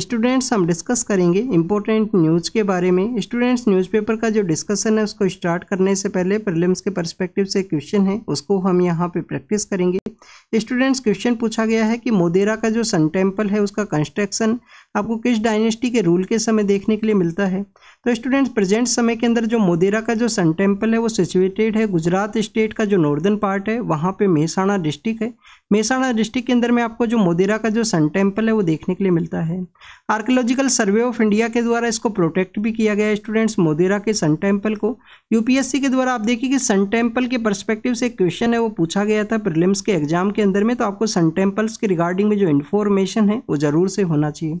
students हम discuss करेंगे important news के बारे में स्टूडेंट्स न्यूज़पेपर का जो डिस्कशन है उसको स्टार्ट करने से पहले प्रीलिम्स के पर्सपेक्टिव से क्वेश्चन है उसको हम यहाँ पे प्रैक्टिस करेंगे स्टूडेंट्स क्वेश्चन पूछा गया है कि मोदेरा का जो सन टेम्पल है उसका कंस्ट्रक्शन आपको किस डायनेस्टी के रूल के समय देखने के लिए मिलता है तो स्टूडेंट्स प्रेजेंट समय के अंदर जो मोदेरा का जो सन टेम्पल है वो सिचुएटेड है गुजरात स्टेट का जो नॉर्दर्न पार्ट है वहाँ पे मेहसाणा डिस्ट्रिक्ट है मेहसाणा डिस्ट्रिक्ट के अंदर में आपको जो मोदेरा का जो सन टेम्पल है वो देखने के लिए मिलता है आर्कोलॉजिकल सर्वे ऑफ इंडिया के द्वारा इसको प्रोटेक्ट भी किया गया है स्टूडेंट्स मोदेरा के सन टेम्पल को यूपीएससी के द्वारा आप देखिए कि सन टेम्पल के परस्पेक्टिव से क्वेश्चन है वो पूछा गया था प्रिलिम्स के एग्जाम के अंदर में तो आपको सन टेम्पल्स के रिगार्डिंग में जो इन्फॉर्मेशन है वो ज़रूर से होना चाहिए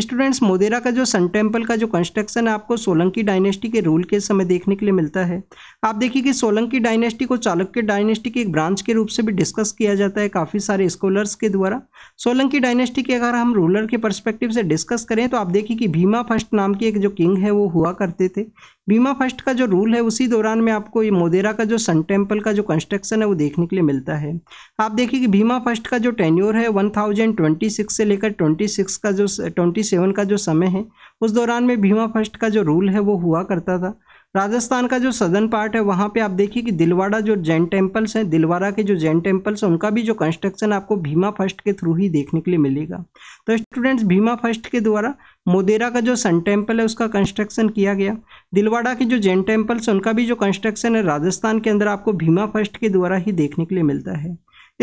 स्टूडेंट्स मोदेरा का जो सन टेम्पल का जो कंस्ट्रक्शन है आपको सोलंकी डायनेस्टी के रूल के समय देखने के लिए मिलता है आप देखिए कि सोलंकी डायनेस्टी को चालुक्य डायनेस्टी के एक ब्रांच के रूप से भी डिस्कस किया जाता है काफ़ी सारे स्कॉलर्स के द्वारा सोलंकी डायनेस्टी के अगर हम रूलर के परस्पेक्टिव से डिस्कस करें तो आप देखिए कि भीमा फर्स्ट नाम के एक जो किंग है वो हुआ करते थे भीमा फर्स्ट का जो रूल है उसी दौरान में आपको ये मोदेरा का जो सन टेम्पल का जो कंस्ट्रक्शन है वो देखने के लिए मिलता है आप देखिए कि भीमा फर्स्ट का जो टेन्योर है वन थाउजेंड ट्वेंटी सिक्स से लेकर ट्वेंटी सिक्स का जो ट्वेंटी सेवन का जो समय है उस दौरान में भीमा फर्स्ट का जो रूल है वो हुआ करता था राजस्थान का जो सदर्न पार्ट है वहाँ पे आप देखिए कि दिलवाड़ा जो जैन टेम्पल्स हैं दिलवाड़ा के जो जैन टेम्पल्स हैं उनका भी जो कंस्ट्रक्शन आपको भीमा फर्स्ट के थ्रू ही देखने के लिए मिलेगा तो स्टूडेंट्स भीमा फर्स्ट के द्वारा मोदेरा का जो सन टेम्पल है उसका कंस्ट्रक्शन किया गया दिलवाड़ा के जो जैन टेम्पल्स उनका भी जो कंस्ट्रक्शन है राजस्थान के अंदर आपको भीमा फर्स्ट के द्वारा ही देखने के लिए मिलता है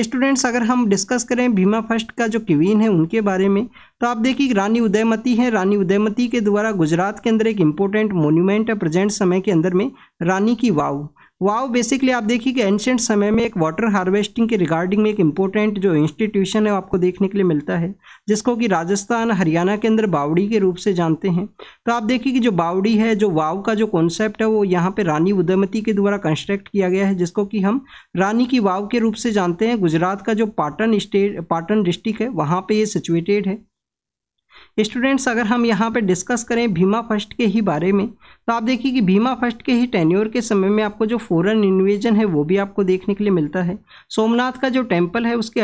स्टूडेंट्स अगर हम डिस्कस करें भीमा फर्स्ट का जो क्वीन है उनके बारे में तो आप देखिए रानी उदयमती है रानी उदयमती के द्वारा गुजरात के अंदर एक इम्पोर्टेंट मोन्यूमेंट है प्रेजेंट समय के अंदर में रानी की वाव वाव बेसिकली आप देखिए कि एंशेंट समय में एक वाटर हार्वेस्टिंग के रिगार्डिंग में एक इम्पोर्टेंट जो इंस्टीट्यूशन है आपको देखने के लिए मिलता है जिसको कि राजस्थान हरियाणा के अंदर बावड़ी के रूप से जानते हैं तो आप देखिए कि जो बावड़ी है जो वाव का जो कॉन्सेप्ट है वो यहाँ पे रानी उदयमती के द्वारा कंस्ट्रक्ट किया गया है जिसको कि हम रानी की वाव के रूप से जानते हैं गुजरात का जो पाटन स्टेट पाटन डिस्ट्रिक्ट है वहाँ पर ये सिचुएटेड है स्टूडेंट्स अगर हम यहाँ पे डिस्कस करें भीमा फर्स्ट के ही बारे में तो आप देखिए कि भीमा फर्स्ट के ही टेन्योर के समय में आपको जो फॉरेन इन्वेजन है वो भी आपको देखने के लिए मिलता है सोमनाथ का जो टेम्पल है उसके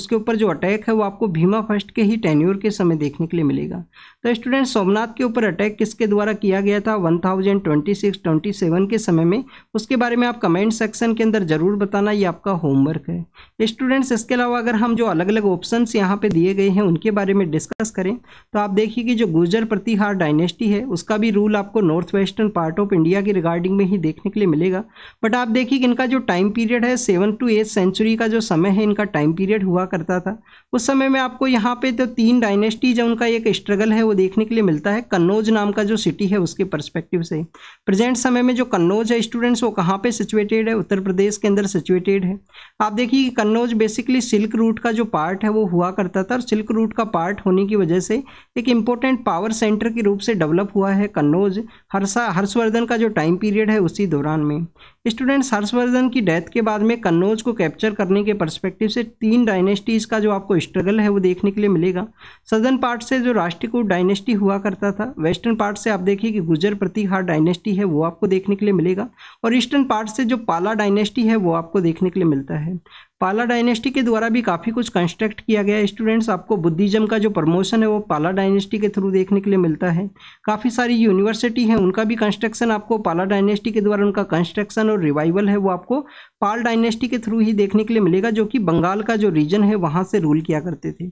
उसके ऊपर जो अटैक है वो आपको भीमा फर्स्ट के ही टेन्योर के समय देखने के लिए मिलेगा तो स्टूडेंट सोमनाथ के ऊपर अटैक किसके द्वारा किया गया था one thousand twenty six twenty seven के समय में उसके बारे में आप कमेंट सेक्शन के अंदर ज़रूर बताना ये आपका होमवर्क है स्टूडेंट्स इसके अलावा अगर हम जो अलग अलग ऑप्शन यहाँ पे दिए गए हैं उनके बारे में डिस्कस करें तो आप देखिए कि जो गुर्जर प्रतिहार डायनेस्टी है उसका भी रूल आपको north western part of India की रिगार्डिंग में ही देखने के लिए मिलेगा बट आप देखिए कि इनका जो टाइम पीरियड है सेवन टू एट सेंचुरी का जो समय है इनका टाइम पीरियड हुआ करता था उस समय में आपको यहाँ पे तो तीन डायनेस्टी जो उनका एक स्ट्रगल है वो देखने के लिए मिलता है कन्नौज नाम का जो सिटी है उसके परस्पेक्टिव से प्रेजेंट समय में जो कन्नौज है स्टूडेंट्स वो कहाँ पर सिचुएटेड है उत्तर प्रदेश के अंदर सिचुएटेड है आप देखिए कि कन्नौज बेसिकली सिल्क रूट का जो पार्ट है वो हुआ करता था और सिल्क रूट का पार्ट होने की वजह से एक इंपॉर्टेंट पावर सेंटर के रूप से डेवलप हुआ है कन्नौज हर हर्षवर्धन का जो टाइम पीरियड है उसी दौरान में स्टूडेंट्स हर्षवर्धन की डेथ के बाद में कन्नौज को कैप्चर करने के पर्सपेक्टिव से तीन डायनेस्टीज़ का जो आपको स्ट्रगल है वो देखने के लिए मिलेगा सदर्न पार्ट से जो राष्ट्रकूट डायनेस्टी हुआ करता था वेस्टर्न पार्ट से आप देखिए कि गुजर प्रतिहार डायनेस्टी है वो आपको देखने के लिए मिलेगा और ईस्टर्न पार्ट से जो पाला डायनेस्टी है वो आपको देखने के लिए मिलता है पाला डायनेस्टी के द्वारा भी काफ़ी कुछ कंस्ट्रक्ट किया गया है स्टूडेंट्स आपको बुद्धिज्म का जो प्रमोशन है वो पाला डायनेस्टी के थ्रू देखने के लिए मिलता है काफ़ी सारी यूनिवर्सिटी हैं उनका भी कंस्ट्रक्शन आपको पाला डायनेस्टी के द्वारा उनका कंस्ट्रक्शन और रिवाइवल है वो आपको पाल डायनेस्टी के थ्रू ही देखने के लिए मिलेगा जो कि बंगाल का जो रीजन है वहाँ से रूल किया करते थे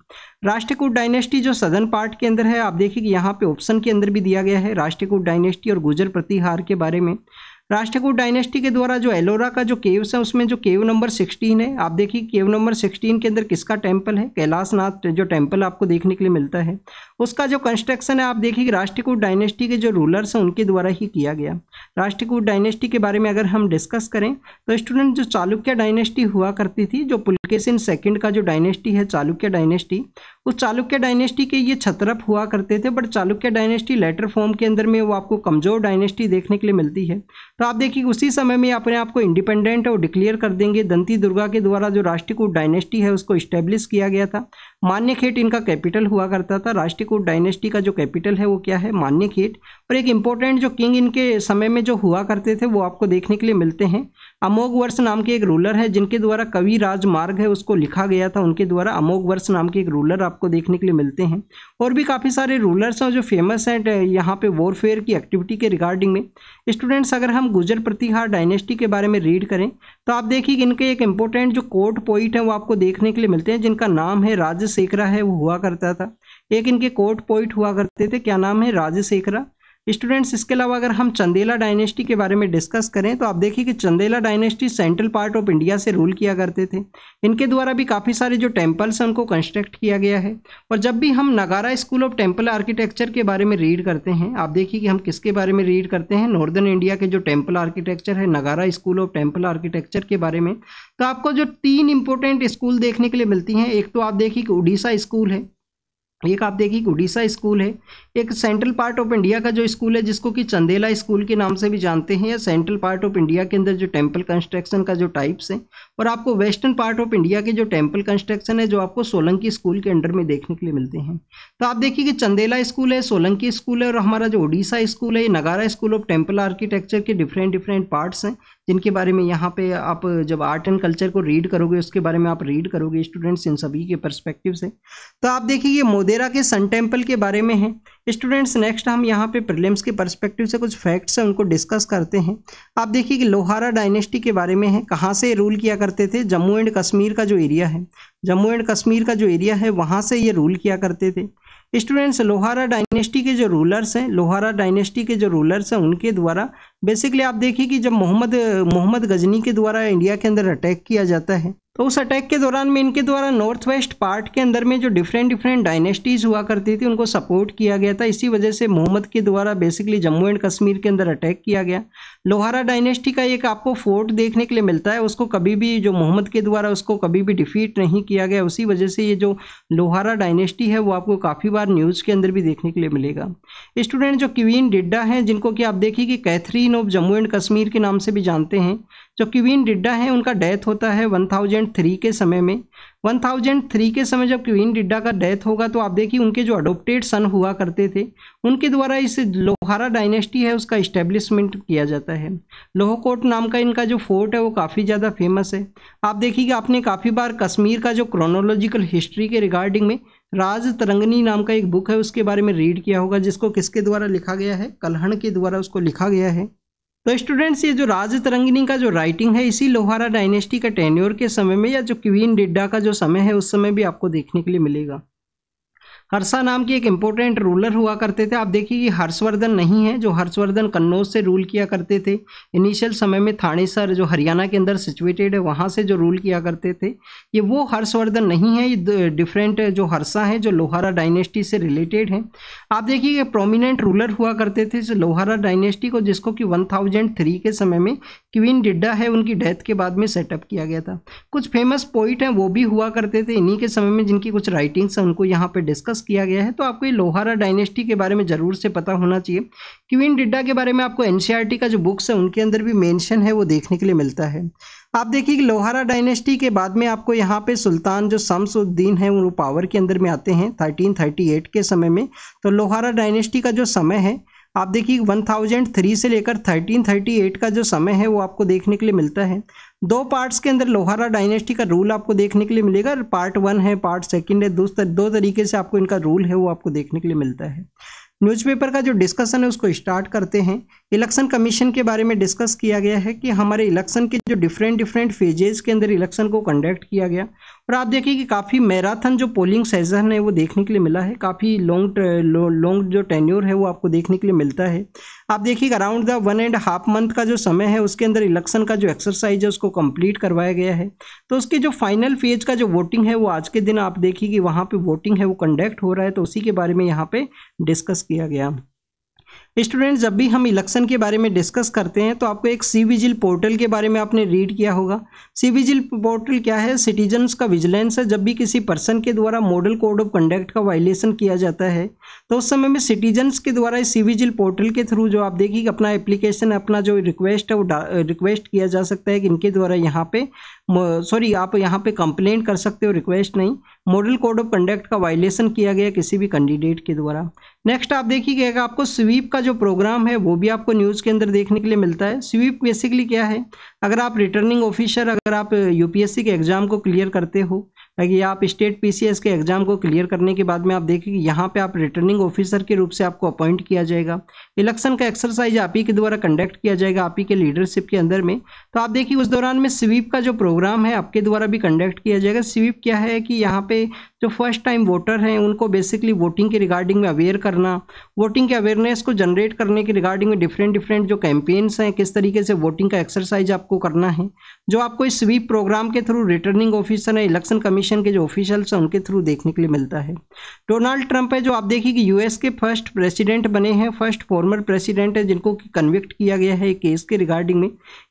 राष्ट्रकूट डायनेस्टी जो सदर्न पार्ट के अंदर है आप देखिए कि यहाँ पे ऑप्शन के अंदर भी दिया गया है राष्ट्रकूट डायनेस्टी और गुजर प्रतिहार के बारे में राष्ट्रकूट डायनेस्टी के द्वारा जो एलोरा का जो केव्स है उसमें जो केव नंबर सिक्सटीन है आप देखिए केव नंबर सिक्सटीन के अंदर किसका टेम्पल है कैलाश नाथ जो टेम्पल आपको देखने के लिए मिलता है उसका जो कंस्ट्रक्शन है आप देखिए राष्ट्रकूट डायनेस्टी के जो रूलर्स हैं उनके द्वारा ही किया गया राष्ट्रकूट डायनेस्टी के बारे में अगर हम डिस्कस करें तो स्टूडेंट जो चालुक्य डायनेस्टी हुआ करती थी जो पुलकेसिन सेकेंड का जो डायनेस्टी है चालुक्य डायनेस्टी उस चालुक्य डायनेस्टी के ये छतरप हुआ करते थे but Chalukya dynasty later form के अंदर में वो आपको कमज़ोर डायनेस्टी देखने के लिए मिलती है तो आप देखिए उसी समय में अपने आप को इंडिपेंडेंट और डिक्लेयर कर देंगे दंती दुर्गा के द्वारा जो राष्ट्रीयकूट डायनेस्टी है उसको इस्टेब्लिश किया गया था मान्य इनका कैपिटल हुआ करता था राष्ट्रीयकूट डायनेस्टी का जो कैपिटल है वो क्या है मान्य और एक इंपॉर्टेंट जो किंग इनके समय में जो हुआ करते थे वो आपको देखने के लिए मिलते हैं अमोघ वर्ष नाम के एक रूलर है जिनके द्वारा कवि राजमार्ग है उसको लिखा गया था उनके द्वारा अमोघ वर्ष नाम के एक रूलर आपको देखने के लिए मिलते हैं और भी काफ़ी सारे रूलर्स हैं जो फेमस हैं यहाँ पे वॉरफेयर की एक्टिविटी के रिगार्डिंग में स्टूडेंट्स अगर हम गुजर प्रतिहार डायनेस्टी के बारे में रीड करें तो आप देखिए कि इनके एक इंपॉर्टेंट जो कोर्ट पोइट है वो आपको देखने के लिए मिलते हैं जिनका नाम है राज है वो हुआ करता था एक इनके कोर्ट पोइट हुआ करते थे क्या नाम है राज स्टूडेंट्स इसके अलावा अगर हम चंदेला डायनेस्टी के बारे में डिस्कस करें तो आप देखिए कि Chandela dynasty central part of India से रूल किया करते थे इनके द्वारा भी काफ़ी सारे जो टेम्पल्स हैं उनको कंस्ट्रक्ट किया गया है और जब भी हम नगारा स्कूल ऑफ टेम्पल आर्किटेक्चर के बारे में रीड करते हैं आप देखिए कि हम किसके बारे में रीड करते हैं नॉर्दर्न इंडिया के जो टेम्पल आर्किटेक्चर है नगारा स्कूल ऑफ टेम्पल आर्किटेक्चर के बारे में तो आपको जो तीन इंपॉर्टेंट स्कूल देखने के लिए मिलती हैं एक तो आप देखिए कि उड़ीसा स्कूल है एक आप देखिए उड़ीसा स्कूल है एक सेंट्रल पार्ट ऑफ इंडिया का जो स्कूल है जिसको कि चंदेला स्कूल के नाम से भी जानते हैं या सेंट्रल पार्ट ऑफ इंडिया के अंदर जो टेम्पल कंस्ट्रक्शन का जो टाइप्स है और आपको वेस्टर्न पार्ट ऑफ इंडिया के जो टेम्पल कंस्ट्रक्शन है जो आपको सोलंकी स्कूल के अंडर में देखने के लिए मिलते हैं तो आप देखिए कि चंदेला स्कूल है सोलंकी स्कूल है और हमारा जो उड़ीसा स्कूल है ये Nagara school of temple architecture के डिफरेंट डिफरेंट पार्ट्स हैं जिनके बारे में यहाँ पे आप जब आर्ट एंड कल्चर को रीड करोगे उसके बारे में आप रीड करोगे स्टूडेंट्स इन सभी के परस्पेक्टिव से तो आप देखिए ये मोदेरा के सन टेम्पल के बारे में है स्टूडेंट्स नेक्स्ट हम यहाँ पे प्रिलिम्स के परस्पेक्टिव से कुछ फैक्ट्स हैं उनको डिस्कस करते हैं आप देखिए कि लोहारा डायनेस्टी के बारे में है कहाँ से रूल किया करते थे जम्मू एंड कश्मीर का जो एरिया है जम्मू एंड कश्मीर का जो एरिया है वहाँ से ये रूल किया करते थे स्टूडेंट्स लोहारा डायनेस्टी के जो रूलर्स हैं लोहारा डायनेस्टी के जो रूलर्स हैं उनके द्वारा बेसिकली आप देखिए कि जब मोहम्मद मोहम्मद गजनी के द्वारा इंडिया के अंदर अटैक किया जाता है तो उस अटैक के दौरान में इनके द्वारा नॉर्थ वेस्ट पार्ट के अंदर में जो डिफरेंट डिफरेंट डायनेस्टीज़ हुआ करती थी उनको सपोर्ट किया गया था इसी वजह से मोहम्मद के द्वारा बेसिकली जम्मू एंड कश्मीर के अंदर अटैक किया गया लोहारा डायनेस्टी का एक आपको फोर्ट देखने के लिए मिलता है उसको कभी भी जो मोहम्मद के द्वारा उसको कभी भी डिफीट नहीं किया गया उसी वजह से ये जो लोहारा डायनेस्टी है वो आपको काफ़ी बार न्यूज़ के अंदर भी देखने के लिए मिलेगा स्टूडेंट जो क्वीन डिड्डा हैं जिनको कि आप देखिए कि Catherine queen of Jammu and Kashmir के नाम से भी जानते हैं जो क्वीन डिड्डा है उनका डेथ होता है 1003 के समय में 1003 के समय जब क्वीन डिड्डा का डेथ होगा तो आप देखिए उनके जो अडोप्टेड सन हुआ करते थे उनके द्वारा इस लोहारा डायनेस्टी है उसका इस्टेब्लिशमेंट किया जाता है लोहकोट नाम का इनका जो फोर्ट है वो काफ़ी ज़्यादा फेमस है आप देखिएगा आपने काफ़ी बार कश्मीर का जो क्रोनोलॉजिकल हिस्ट्री के रिगार्डिंग में राज तरंगनी नाम का एक बुक है उसके बारे में रीड किया होगा जिसको किसके द्वारा लिखा गया है कलहण के द्वारा उसको लिखा गया है तो स्टूडेंट्स ये जो राज तरंगिनी का जो राइटिंग है इसी लोहारा डायनेस्टी का टेन्योर के समय में या जो क्वीन डिड्डा का जो समय है उस समय भी आपको देखने के लिए मिलेगा हर्षा नाम की एक इम्पोर्टेंट रूलर हुआ करते थे आप देखिए कि हर्षवर्धन नहीं है जो हर्षवर्धन कन्नौज से रूल किया करते थे इनिशियल समय में थानेसर जो हरियाणा के अंदर सिचुएटेड है वहाँ से जो रूल किया करते थे ये वो हर्षवर्धन नहीं है ये डिफरेंट जो हर्षा है जो लोहारा डायनेस्टी से रिलेटेड है आप देखिए ये प्रोमिनेंट रूलर हुआ करते थे लोहारा डायनेस्टी को जिसको कि थ्री के समय में क्वीन डिड्डा है उनकी डेथ के बाद में सेटअप किया गया था कुछ फेमस पोइट हैं वो भी हुआ करते थे इन्हीं के समय में जिनकी कुछ राइटिंग्स हैं उनको यहाँ पर डिस्कस डिस्कस किया गया है तो आपको ये लोहारा डायनेस्टी के बारे में ज़रूर से पता होना चाहिए क्वीन डिड्डा के बारे में आपको एन का जो बुक्स है उनके अंदर भी मेंशन है वो देखने के लिए मिलता है आप देखिए कि लोहारा डायनेस्टी के बाद में आपको यहाँ पे सुल्तान जो शमसुद्दीन है वो पावर के अंदर में आते हैं थर्टीन के समय में तो लोहारा डायनेस्टी का जो समय है आप देखिए 1003 से लेकर 1338 का जो समय है वो आपको देखने के लिए मिलता है दो पार्ट्स के अंदर लोहारा डायनेस्टी का रूल आपको देखने के लिए मिलेगा पार्ट वन है पार्ट सेकंड है दो दो तरीके से आपको इनका रूल है वो आपको देखने के लिए मिलता है न्यूज़पेपर का जो डिस्कशन है उसको स्टार्ट करते हैं इलेक्शन कमीशन के बारे में डिस्कस किया गया है कि हमारे इलेक्शन के जो डिफरेंट डिफरेंट फेजेज के अंदर इलेक्शन को कंडक्ट किया गया और आप देखिए कि काफ़ी मैराथन जो पोलिंग सेजन है वो देखने के लिए मिला है काफ़ी लॉन्ग लॉन्ग जो टेन्योर है वो आपको देखने के लिए मिलता है आप देखिए around the one and half month का जो समय है उसके अंदर इलेक्शन का जो एक्सरसाइज है उसको कंप्लीट करवाया गया है तो उसके जो फाइनल फेज का जो वोटिंग है वो आज के दिन आप देखिए कि वहाँ पर वोटिंग है वो कंडक्ट हो रहा है तो उसी के बारे में यहाँ पर डिस्कस किया गया स्टूडेंट्स जब भी हम इलेक्शन के बारे में डिस्कस करते हैं तो आपको एक सी विजिल पोर्टल के बारे में आपने रीड किया होगा सी विजिल पोर्टल क्या है सिटीजन्स का विजिलेंस है जब भी किसी पर्सन के द्वारा मॉडल कोड ऑफ कंडक्ट का वायलेशन किया जाता है तो उस समय में सिटीजन्स के द्वारा सी विजिल पोर्टल के थ्रू जो आप देखिए अपना एप्लीकेशन अपना जो रिक्वेस्ट है वो रिक्वेस्ट किया जा सकता है कि इनके द्वारा यहाँ पे सॉरी आप यहाँ पे कंप्लेंट कर सकते हो रिक्वेस्ट नहीं मॉडल कोड ऑफ कंडक्ट का वायलेशन किया गया किसी भी कैंडिडेट के द्वारा नेक्स्ट आप देखिएगा आपको स्वीप का जो प्रोग्राम है वो भी आपको न्यूज़ के अंदर देखने के लिए मिलता है स्वीप बेसिकली क्या है अगर आप रिटर्निंग ऑफिसर अगर आप यूपीएससी के एग्जाम को क्लियर करते हो कि आप स्टेट पीसीएस के एग्ज़ाम को क्लियर करने के बाद में आप देखिए कि यहाँ पे आप रिटर्निंग ऑफिसर के रूप से आपको अपॉइंट किया जाएगा इलेक्शन का एक्सरसाइज आप ही के द्वारा कंडक्ट किया जाएगा आप ही के लीडरशिप के अंदर में तो आप देखिए उस दौरान में स्वीप का जो प्रोग्राम है आपके द्वारा भी कंडक्ट किया जाएगा स्वीप क्या है कि यहाँ पे जो फर्स्ट टाइम वोटर हैं उनको बेसिकली वोटिंग के रिगार्डिंग में अवेयर करना वोटिंग के अवेयरनेस को जनरेट करने के रिगार्डिंग में डिफरेंट डिफरेंट जो कैंपेन्स हैं किस तरीके से वोटिंग का एक्सरसाइज आपको करना है जो आपको इस स्वीप प्रोग्राम के थ्रू रिटर्निंग ऑफिसर है इलेक्शन कमीशन एडमिनिस्ट्रेशन के जो ऑफिशियल्स हैं उनके थ्रू देखने के लिए मिलता है डोनाल्ड ट्रंप है जो आप देखिए कि यूएस के फर्स्ट प्रेसिडेंट बने हैं फर्स्ट फॉर्मर प्रेसिडेंट है जिनको कि कन्विक्ट किया गया है केस के रिगार्डिंग में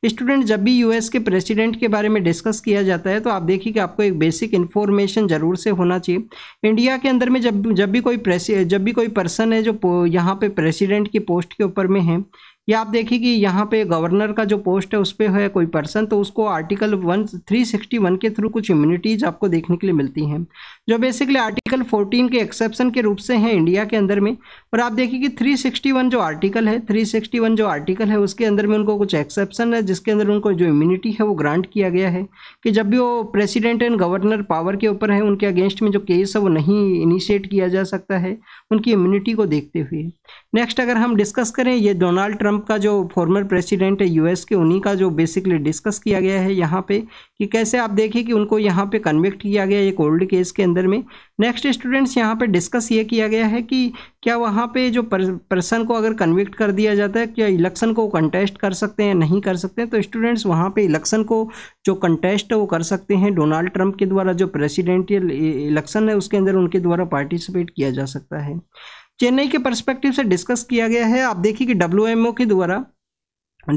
स्टूडेंट जब भी यूएस के प्रेसिडेंट के बारे में डिस्कस किया जाता है तो आप देखिए कि आपको एक बेसिक इन्फॉर्मेशन ज़रूर से होना चाहिए इंडिया के अंदर में जब जब भी कोई जब भी कोई पर्सन है जो यहाँ पर प्रेसिडेंट की पोस्ट के ऊपर में है या आप देखिए कि यहाँ पे गवर्नर का जो पोस्ट है उस पर है कोई पर्सन तो उसको article one three sixty one के थ्रू कुछ इम्यूनिटीज आपको देखने के लिए मिलती हैं जो बेसिकली आर्टिकल फोर्टीन के एक्सेप्शन के रूप से हैं इंडिया के अंदर में और आप देखिए कि थ्री सिक्सटी वन जो आर्टिकल है थ्री सिक्सटी वन जो आर्टिकल है उसके अंदर में उनको कुछ एक्सेप्शन है जिसके अंदर उनको जो इम्यूनिटी है वो ग्रांट किया गया है कि जब भी वो प्रेसिडेंट एंड गवर्नर पावर के ऊपर है उनके अगेंस्ट में जो केस है वो नहीं इनिशिएट किया जा सकता है उनकी इम्यूनिटी को देखते हुए नेक्स्ट अगर हम डिस्कस करें ये डोनाल्ड ट्रंप ट्रंप का जो फॉर्मर प्रेसिडेंट है यूएस के उन्हीं का जो बेसिकली डिस्कस किया गया है यहाँ पे कि कैसे आप देखिए कि उनको यहाँ पे कन्विक्ट किया गया एक ओल्ड केस के अंदर में नेक्स्ट स्टूडेंट्स यहाँ पे डिस्कस ये किया गया है कि क्या वहाँ पे जो पर्सन को अगर कन्विक्ट कर दिया जाता है क्या इलेक्शन को कंटेस्ट कर सकते हैं नहीं कर सकते हैं तो स्टूडेंट्स वहाँ पर इलेक्शन को जो कंटेस्ट है वो कर सकते हैं डोनाल्ड ट्रंप के द्वारा जो प्रेसिडेंटियल इलेक्शन e-, है उसके अंदर उनके द्वारा पार्टिसिपेट किया जा सकता है चेन्नई के परस्पेक्टिव से डिस्कस किया गया है आप देखिए कि डब्ल्यू के द्वारा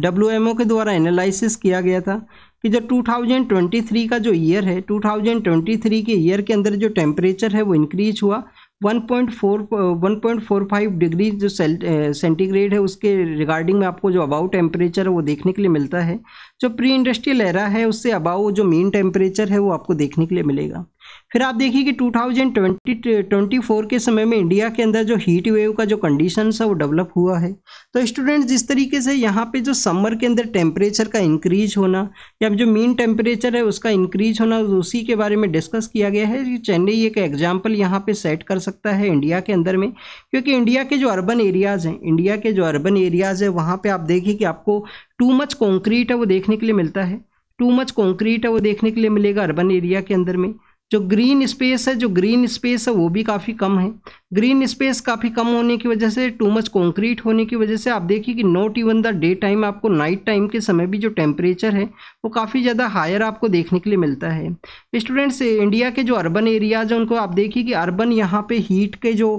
डब्ल्यू के द्वारा एनालिसिस किया गया था कि जो 2023 का जो ईयर है 2023 के ईयर के अंदर जो टेम्परेचर है वो इंक्रीज हुआ 1.4 1.45 डिग्री जो सेंटीग्रेड है उसके रिगार्डिंग में आपको जो अबाउ टेम्परेचर है वो देखने के लिए मिलता है जो प्री इंडस्ट्रियल एरा है उससे अबाउ जो मेन टेम्परेचर है वो आपको देखने के लिए मिलेगा फिर आप देखिए कि 2020-24 के समय में इंडिया के अंदर जो हीट वेव का जो कंडीशन है वो डेवलप हुआ है तो स्टूडेंट जिस तरीके से यहाँ पे जो समर के अंदर टेम्परेचर का इंक्रीज होना या जो मीन टेम्परेचर है उसका इंक्रीज होना उसी के बारे में डिस्कस किया गया है कि चेन्नई एक एग्जाम्पल यहाँ पर सेट कर सकता है इंडिया के अंदर में क्योंकि इंडिया के जो अर्बन एरियाज़ हैं इंडिया के जो अर्बन एरियाज़ है वहाँ पर आप देखिए कि आपको टू मच कॉन्क्रीट है वो देखने के लिए मिलता है टू मच कॉन्क्रीट है वो देखने के लिए मिलेगा अर्बन एरिया के अंदर में जो ग्रीन स्पेस है जो ग्रीन स्पेस है वो भी काफ़ी कम है ग्रीन स्पेस काफ़ी कम होने की वजह से टू मच कॉन्क्रीट होने की वजह से आप देखिए कि not even the day time आपको नाइट टाइम के समय भी जो टेम्परेचर है वो काफ़ी ज़्यादा हायर आपको देखने के लिए मिलता है स्टूडेंट्स इंडिया के जो अर्बन एरियाज हैं उनको आप देखिए कि अर्बन यहाँ पे हीट के जो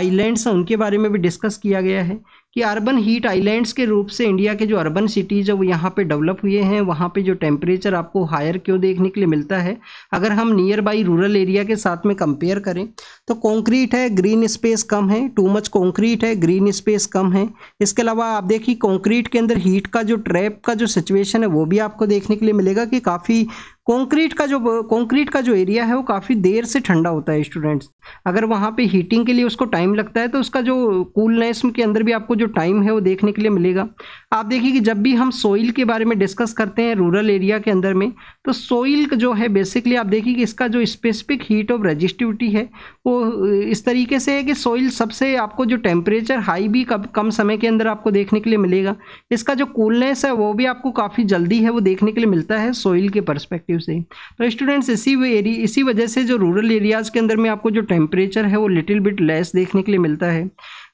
आइलैंड्स हैं उनके बारे में भी डिस्कस किया गया है कि अर्बन हीट आइलैंड्स के रूप से इंडिया के जो अर्बन सिटीज़ है वो यहाँ पे डेवलप हुए हैं वहाँ पे जो टेम्परेचर आपको हायर क्यों देखने के लिए मिलता है अगर हम नियर बाई रूरल एरिया के साथ में कंपेयर करें तो कंक्रीट है ग्रीन स्पेस कम है टू मच कंक्रीट है ग्रीन स्पेस कम है इसके अलावा आप देखिए कॉन्क्रीट के अंदर हीट का जो ट्रैप का जो सिचुएशन है वो भी आपको देखने के लिए मिलेगा कि काफ़ी कंक्रीट का जो कंक्रीट का जो एरिया है वो काफ़ी देर से ठंडा होता है स्टूडेंट्स अगर वहाँ पे हीटिंग के लिए उसको टाइम लगता है तो उसका जो कूलनेस के अंदर भी आपको जो टाइम है वो देखने के लिए मिलेगा आप देखिए कि जब भी हम सोइल के बारे में डिस्कस करते हैं रूरल एरिया के अंदर में तो सोइल जो है बेसिकली आप देखिए कि इसका जो स्पेसिफिक हीट ऑफ रजिस्टिविटी है वो इस तरीके से है कि सोइल सबसे आपको जो टेम्परेचर हाई भी कब कम समय के अंदर आपको देखने के लिए मिलेगा इसका जो कूलनेस है वो भी आपको काफ़ी जल्दी है वो देखने के लिए मिलता है सोइल के परस्पेक्टिव पर्सपेक्टिव से तो स्टूडेंट्स इसी इसी वजह से जो रूरल एरियाज़ के अंदर में आपको जो टेम्परेचर है वो लिटिल बिट लेस देखने के लिए मिलता है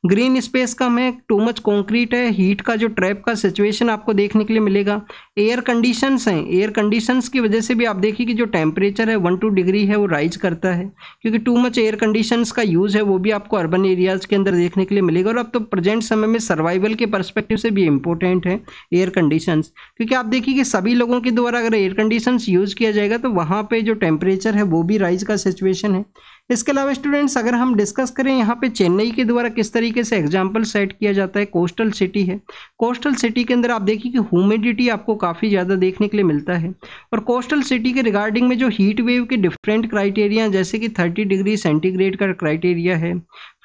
ग्रीन स्पेस कम है टू मच कॉन्क्रीट है हीट का जो ट्रैप का सिचुएशन आपको देखने के लिए मिलेगा एयर कंडीशंस हैं एयर कंडीशंस की वजह से भी आप देखिए कि जो टेम्परेचर है वन टू डिग्री है वो राइज करता है क्योंकि टू मच एयर कंडीशंस का यूज़ है वो भी आपको अर्बन एरियाज़ के अंदर देखने के लिए मिलेगा और अब तो प्रेजेंट समय में सर्वाइवल के परस्पेक्टिव से भी इंपॉर्टेंट है एयर कंडीशंस क्योंकि आप देखिए कि सभी लोगों के द्वारा अगर एयर कंडीशंस यूज़ किया जाएगा तो वहाँ पर जो टेम्परेचर है वो भी राइज का सिचुएशन है इसके अलावा स्टूडेंट्स अगर हम डिस्कस करें यहाँ पे चेन्नई के द्वारा किस तरीके से एग्जाम्पल सेट किया जाता है कोस्टल सिटी है कोस्टल सिटी के अंदर आप देखिए कि ह्यूमिडिटी आपको काफ़ी ज़्यादा देखने के लिए मिलता है और कोस्टल सिटी के रिगार्डिंग में जो हीट वेव के डिफरेंट क्राइटेरिया जैसे कि थर्टी डिग्री सेंटीग्रेड का क्राइटेरिया है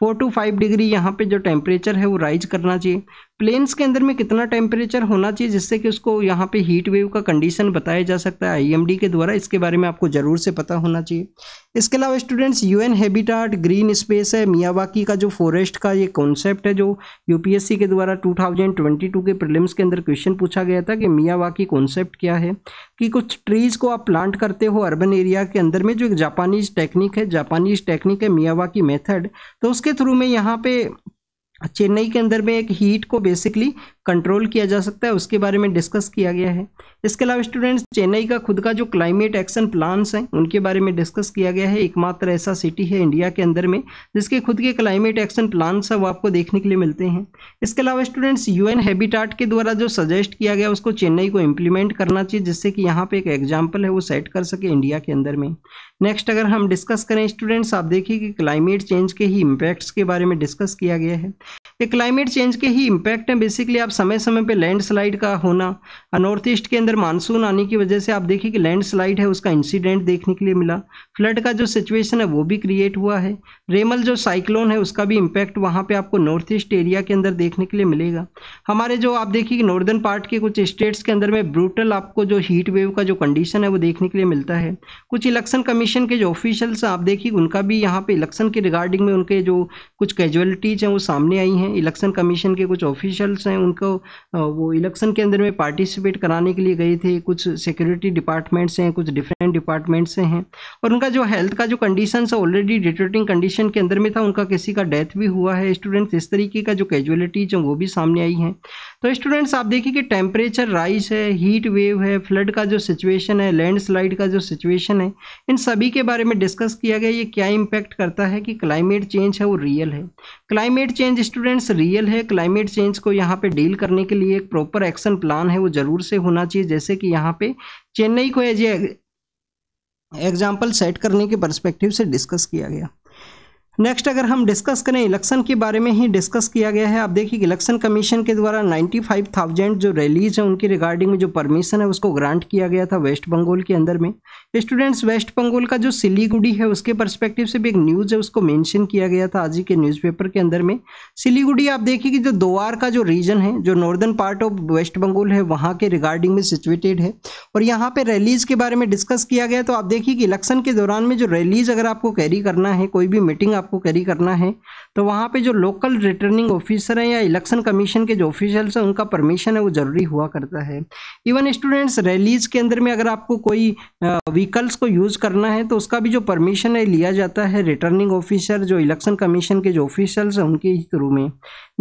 फोर टू फाइव डिग्री यहाँ पे जो टेम्परेचर है वो राइज करना चाहिए प्लेन्स के अंदर में कितना टेम्परेचर होना चाहिए जिससे कि उसको यहाँ पे हीट वेव का कंडीशन बताया जा सकता है आईएमडी के द्वारा इसके बारे में आपको ज़रूर से पता होना चाहिए इसके अलावा students UN habitat green space है मियावाकी का जो फॉरेस्ट का ये कॉन्सेप्ट है जो यूपीएससी के द्वारा टू के प्रिलिम्स के अंदर क्वेश्चन पूछा गया था कि मियावाकी कॉन्सेप्ट क्या है कि कुछ ट्रीज़ को आप प्लांट करते हो अर्बन एरिया के अंदर में जो एक जापानीज टेक्निक है जापानीज टेक्निक है मियावाकी मेथड तो उसके थ्रू में यहाँ पे चेन्नई के अंदर में एक हीट को बेसिकली कंट्रोल किया जा सकता है उसके बारे में डिस्कस किया गया है इसके अलावा स्टूडेंट्स चेन्नई का खुद का जो क्लाइमेट एक्शन प्लान्स हैं उनके बारे में डिस्कस किया गया है एकमात्र ऐसा सिटी है इंडिया के अंदर में जिसके खुद के क्लाइमेट एक्शन प्लान्स हैं वो आपको देखने के लिए मिलते हैं इसके अलावा स्टूडेंट्स यू एन हैबिटाट के द्वारा जो सजेस्ट किया गया उसको चेन्नई को इम्प्लीमेंट करना चाहिए जिससे कि यहाँ पर एक एग्जाम्पल है वो सेट कर सके इंडिया के अंदर में नेक्स्ट अगर हम डिस्कस करें स्टूडेंट्स आप देखिए कि क्लाइमेट चेंज के ही इम्पैक्ट्स के बारे में डिस्कस किया गया है ये क्लाइमेट चेंज के ही इम्पैक्ट हैं बेसिकली आप समय समय पे लैंडस्लाइड का होना नॉर्थ ईस्ट के अंदर मानसून आने की वजह से आप देखिए कि लैंडस्लाइड है उसका इंसिडेंट देखने के लिए मिला फ्लड का जो सिचुएशन है वो भी क्रिएट हुआ है रेमल जो साइक्लोन है उसका भी इम्पैक्ट वहाँ पर आपको नॉर्थ ईस्ट एरिया के अंदर देखने के लिए मिलेगा हमारे जो आप देखिए कि नॉर्दर्न पार्ट के कुछ स्टेट्स के अंदर में ब्रूटल आपको जो हीट वेव का जो कंडीशन है वो देखने के लिए मिलता है कुछ इलेक्शन कमीशन के जो ऑफिशियल्स आप देखिए उनका भी यहाँ पे इलेक्शन के रिगार्डिंग में उनके जो कुछ कैजुअलिटीज़ हैं वो सामने आई हैं इलेक्शन कमीशन के कुछ ऑफिशियल्स हैं उनको वो इलेक्शन के अंदर में पार्टिसिपेट कराने के लिए गए थे कुछ सिक्योरिटी डिपार्टमेंट्स हैं कुछ डिफरेंट डिपार्टमेंट हैं और उनका जो हेल्थ का जो कंडीशन है ऑलरेडी डिटोरेटिंग कंडीशन के अंदर में था उनका किसी का डेथ भी हुआ है स्टूडेंट्स इस तरीके का जो कैजुअलिटीज हैं वो भी सामने आई हैं तो स्टूडेंट्स आप देखिए कि टेम्परेचर राइज है हीट वेव है फ्लड का जो सिचुएशन है लैंडस्लाइड का जो सिचुएशन है इन सभी के बारे में डिस्कस किया गया ये क्या इम्पैक्ट करता है कि क्लाइमेट चेंज है वो रियल है क्लाइमेट चेंज स्टूडेंट्स रियल है क्लाइमेट चेंज को यहाँ पे डील करने के लिए एक प्रॉपर एक्शन प्लान है वो ज़रूर से होना चाहिए जैसे कि यहाँ पे चेन्नई को एज एग्जाम्पल सेट करने के परस्पेक्टिव से डिस्कस किया गया नेक्स्ट अगर हम डिस्कस करें इलेक्शन के बारे में ही डिस्कस किया गया है आप देखिए कि इलेक्शन कमीशन के द्वारा 95,000 जो रैलीज हैं उनकी रिगार्डिंग में जो परमिशन है उसको ग्रांट किया गया था वेस्ट बंगाल के अंदर में स्टूडेंट्स वेस्ट बंगाल का जो सिलीगुड़ी है उसके परस्पेक्टिव से भी एक न्यूज़ है उसको मैंशन किया गया था आज ही के न्यूज़पेपर के अंदर में सिलीगुड़ी आप देखिए कि जो दोवार का जो रीजन है जो northern part of west Bengal है वहाँ के रिगार्डिंग में सिचुएटेड है और यहाँ पर रैलीज के बारे में डिस्कस किया गया तो आप देखिए कि इलेक्शन के दौरान में जो रैलीज अगर आपको कैरी करना है कोई भी मीटिंग आपको कैरी करना है तो वहाँ पे जो लोकल रिटर्निंग ऑफिसर हैं या इलेक्शन कमीशन के जो ऑफिशियल्स हैं उनका परमिशन है वो ज़रूरी हुआ करता है इवन स्टूडेंट्स रैलीज़ के अंदर में अगर आपको कोई व्हीकल्स को यूज़ करना है तो उसका भी जो परमिशन है लिया जाता है रिटर्निंग ऑफिसर जो इलेक्शन कमीशन के जो ऑफिशियल्स हैं उनके ही थ्रू में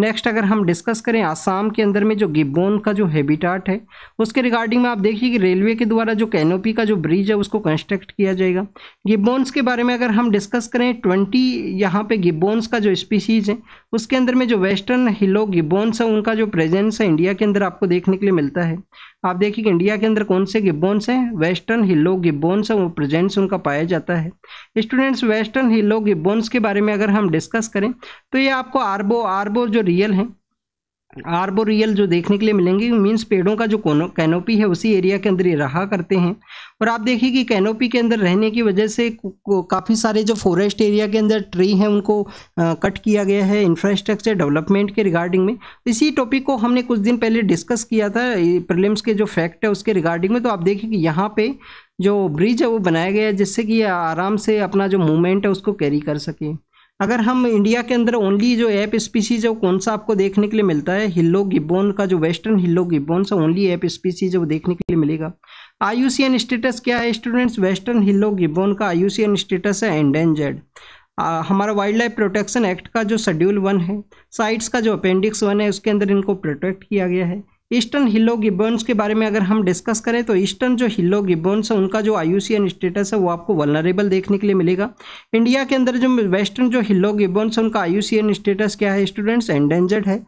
नेक्स्ट अगर हम डिस्कस करें आसाम के अंदर में जो गिब्बोन का जो हैबिटाट है उसके रिगार्डिंग में आप देखिए कि रेलवे के द्वारा जो कैनोपी का जो ब्रिज है उसको कंस्ट्रक्ट किया जाएगा गिब्बोन्स के बारे में अगर हम डिस्कस करें ट्वेंटी यहाँ पे गिबोन्स का जो स्पीसीज़ है उसके अंदर में जो वेस्टर्न हिलो गिबोन्स है उनका जो प्रेजेंस है इंडिया के अंदर आपको देखने के लिए मिलता है आप देखिए कि इंडिया के अंदर कौन से गिबोन्स हैं वेस्टर्न हिलो गिबोन्स है वो प्रेजेंस उनका पाया जाता है स्टूडेंट्स वेस्टर्न हिलो गिबोन्स के बारे में अगर हम डिस्कस करें तो ये आपको आरबो आरबो जो रियल हैं आर्बोरियल जो देखने के लिए मिलेंगे मीन्स पेड़ों का जो कोनो कैनोपी है उसी एरिया के अंदर ये रहा करते हैं और आप देखिए कि कैनोपी के अंदर रहने की वजह से काफ़ी सारे जो फॉरेस्ट एरिया के अंदर ट्री हैं उनको आ, कट किया गया है इंफ्रास्ट्रक्चर डेवलपमेंट के रिगार्डिंग में इसी टॉपिक को हमने कुछ दिन पहले डिस्कस किया था प्रिलिम्स के जो फैक्ट है उसके रिगार्डिंग में तो आप देखिए कि यहाँ पर जो ब्रिज है वो बनाया गया है जिससे कि आराम से अपना जो मूवमेंट है उसको कैरी कर सके अगर हम इंडिया के अंदर ओनली जो एप स्पीसीज है कौन सा आपको देखने के लिए मिलता है हिल्लो गिब्बोन का जो वेस्टर्न हिल्लो गिब्बोन सा ओनली एप स्पीसीज है वो देखने के लिए मिलेगा आई स्टेटस क्या है स्टूडेंट्स वेस्टर्न हिल्लो गिब्बोन का आई स्टेटस है एंडेंजर्ड हमारा वाइल्ड लाइफ प्रोटेक्शन एक्ट का जो शेड्यूल वन है साइट्स का जो अपेंडिक्स वन है उसके अंदर इनको प्रोटेक्ट किया गया है ईस्टर्न हिलो गिबन्स के बारे में अगर हम डिस्कस करें तो ईस्टर्न जो हिलो गिबन्स है उनका जो आई स्टेटस है वो आपको वलनरेबल देखने के लिए मिलेगा इंडिया के अंदर जो वेस्टर्न जो हिलो गिबन्स है उनका आई स्टेटस क्या है स्टूडेंट्स एंडेंजर्ड है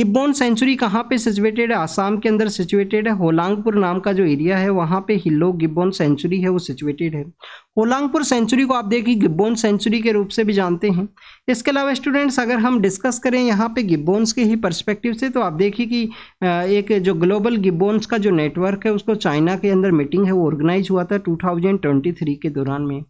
गिबोन सेंचुरी कहाँ पे सिचुएटेड है आसाम के अंदर सिचुएटेड है होलांगपुर नाम का जो एरिया है वहाँ पे हिलो गिबोन सेंचुरी है वो सिचुएटेड है ओलांगपुर सेंचुरी को आप देखिए गिब्बोन सेंचुरी के रूप से भी जानते हैं इसके अलावा स्टूडेंट्स अगर हम डिस्कस करें यहाँ पे गिब्बोन्स के ही पर्सपेक्टिव से तो आप देखिए कि एक जो ग्लोबल गिब्बोन्स का जो नेटवर्क है उसको चाइना के अंदर मीटिंग है वो ऑर्गेनाइज हुआ था टू के दौरान में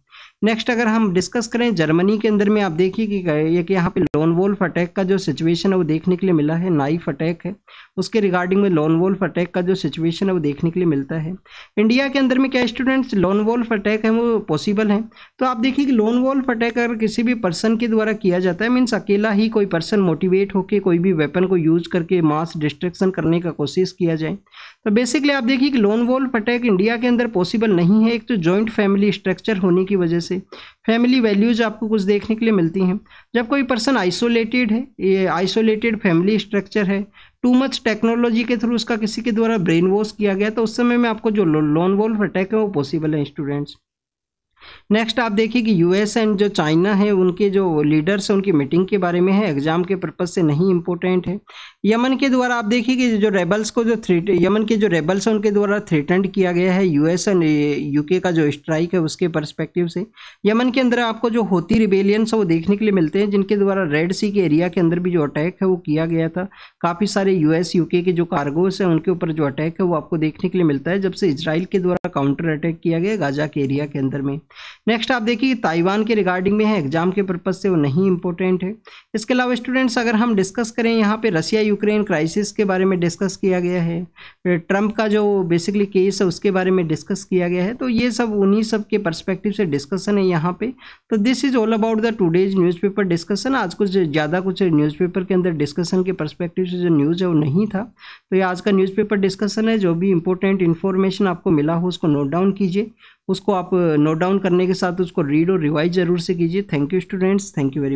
नेक्स्ट अगर हम डिस्कस करें जर्मनी के अंदर में आप देखिए कि एक यहाँ पे लोन वोल्फ अटैक का जो सिचुएशन है वो देखने के लिए मिला है नाइफ अटैक है उसके रिगार्डिंग में लॉन वोल्फ अटैक का जो सिचुएशन है वो देखने के लिए मिलता है इंडिया के अंदर में क्या स्टूडेंट्स लॉन वोल्फ अटैक है वो पॉसिबल है तो आप देखिए कि लॉन वोल्फ अटैक अगर किसी भी पर्सन के द्वारा किया जाता है मीन्स अकेला ही कोई पर्सन मोटिवेट होकर कोई भी वेपन को यूज करके मास डिस्ट्रक्शन करने का कोशिश किया जाए तो बेसिकली आप देखिए कि लोन वोल्फ अटैक इंडिया के अंदर पॉसिबल नहीं है एक तो जॉइंट फैमिली स्ट्रक्चर होने की वजह से फैमिली वैल्यूज आपको कुछ देखने के लिए मिलती हैं जब कोई पर्सन आइसोलेटेड है ये आइसोलेटेड फैमिली स्ट्रक्चर है टू मच टेक्नोलॉजी के थ्रू उसका किसी के द्वारा ब्रेन वॉश किया गया तो उस समय में आपको जो लोन वोल्फ अटैक है वो पॉसिबल है स्टूडेंट्स नेक्स्ट आप देखिए कि यूएस एंड जो चाइना है उनके जो लीडर्स हैं उनकी मीटिंग के बारे में है एग्जाम के पर्पज से नहीं इंपॉर्टेंट है यमन के द्वारा आप देखिए कि जो रेबल्स को जो थ्री यमन के जो रेबल्स हैं उनके द्वारा थ्रेटेंड किया गया है यूएस एंड यूके का जो स्ट्राइक है उसके परस्पेक्टिव से यमन के अंदर आपको जो होती रिबेलियंस है वो देखने के लिए मिलते हैं जिनके द्वारा रेड सी के एरिया के अंदर भी जो अटैक है वो किया गया था काफ़ी सारे यू एस के जो कार्गोस हैं उनके ऊपर जो अटैक है वो आपको देखने के लिए मिलता है जब से इसराइल के द्वारा काउंटर अटैक किया गया गाजा के एरिया के अंदर में नेक्स्ट आप देखिए ताइवान के रिगार्डिंग में है एग्जाम के पर्पज से वो नहीं इंपॉर्टेंट है इसके अलावा स्टूडेंट्स अगर हम डिस्कस करें यहाँ पे रसिया यूक्रेन क्राइसिस के बारे में डिस्कस किया गया है ट्रंप का जो बेसिकली केस है उसके बारे में डिस्कस किया गया है तो ये सब उन्हीं सब के परस्पेक्टिव से डिस्कसन है यहाँ पे तो this is all about the today's newspaper discussion आज कुछ ज़्यादा कुछ न्यूज़पेपर के अंदर डिस्कशन के परस्पेक्टिव से जो न्यूज़ है वो नहीं था तो ये आज का न्यूज़पेपर डिस्कसन है जो भी इंपॉर्टेंट इन्फॉर्मेशन आपको मिला हो उसको नोट डाउन कीजिए उसको आप नोट uh, डाउन करने के साथ उसको रीड और रिवाइज जरूर से कीजिए thank you students thank you very